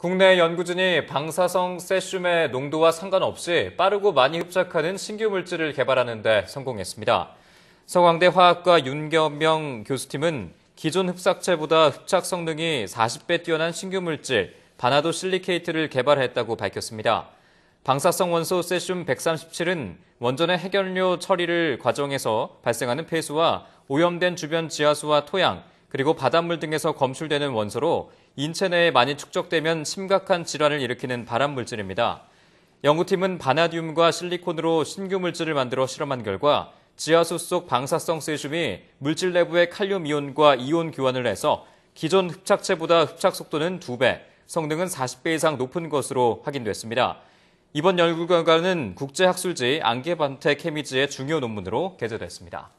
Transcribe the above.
국내 연구진이 방사성 세슘의 농도와 상관없이 빠르고 많이 흡착하는 신규 물질을 개발하는 데 성공했습니다. 서강대 화학과 윤겸명 교수팀은 기존 흡착체보다 흡착 성능이 40배 뛰어난 신규 물질 바나도 실리케이트를 개발했다고 밝혔습니다. 방사성 원소 세슘 137은 원전의 해결료 처리를 과정에서 발생하는 폐수와 오염된 주변 지하수와 토양, 그리고 바닷물 등에서 검출되는 원소로 인체 내에 많이 축적되면 심각한 질환을 일으키는 발암 물질입니다. 연구팀은 바나듐과 실리콘으로 신규 물질을 만들어 실험한 결과 지하수 속 방사성 세슘이 물질 내부의 칼륨 이온과 이온 교환을 해서 기존 흡착체보다 흡착 속도는 2배, 성능은 40배 이상 높은 것으로 확인됐습니다. 이번 연구 결과는 국제학술지 안개반테 케미지의 중요 논문으로 게재됐습니다.